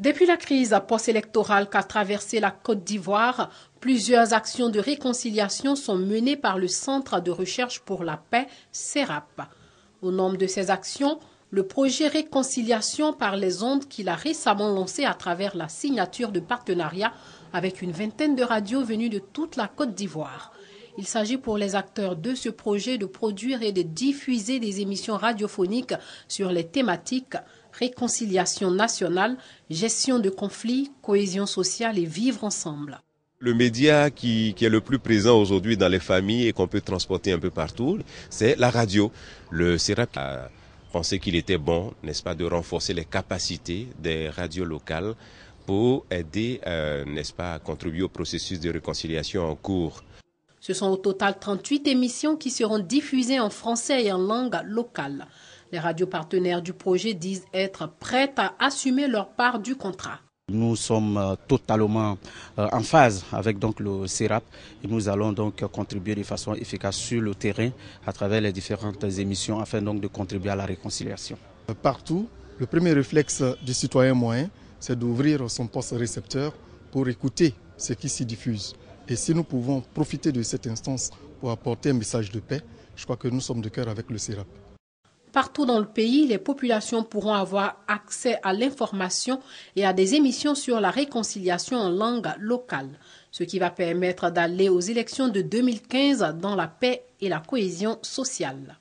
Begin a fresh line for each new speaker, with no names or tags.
Depuis la crise post-électorale qu'a traversée la Côte d'Ivoire, plusieurs actions de réconciliation sont menées par le Centre de recherche pour la paix, CERAP. Au nombre de ces actions, le projet Réconciliation par les ondes qu'il a récemment lancé à travers la signature de partenariat avec une vingtaine de radios venues de toute la Côte d'Ivoire. Il s'agit pour les acteurs de ce projet de produire et de diffuser des émissions radiophoniques sur les thématiques réconciliation nationale, gestion de conflits, cohésion sociale et vivre ensemble.
Le média qui, est le plus présent aujourd'hui dans les familles et qu'on peut transporter un peu partout, c'est la radio. Le CERAP a pensé qu'il était bon, n'est-ce pas, de renforcer les capacités des radios locales pour aider, euh, n'est-ce pas, à contribuer au processus de réconciliation en cours.
Ce sont au total 38 émissions qui seront diffusées en français et en langue locale. Les radios partenaires du projet disent être prêtes à assumer leur part du contrat.
Nous sommes euh, totalement euh, en phase avec donc le CERAP et nous allons donc contribuer de façon efficace sur le terrain à travers les différentes émissions afin donc de contribuer à la réconciliation.
Partout, le premier réflexe du citoyen moyen, c'est d'ouvrir son poste récepteur pour écouter ce qui s'y diffuse. Et si nous pouvons profiter de cette instance pour apporter un message de paix, je crois que nous sommes de cœur avec le CERAP.
Partout dans le pays, les populations pourront avoir accès à l'information et à des émissions sur la réconciliation en langue locale, ce qui va permettre d'aller aux élections de 2015 dans la paix et la cohésion sociale.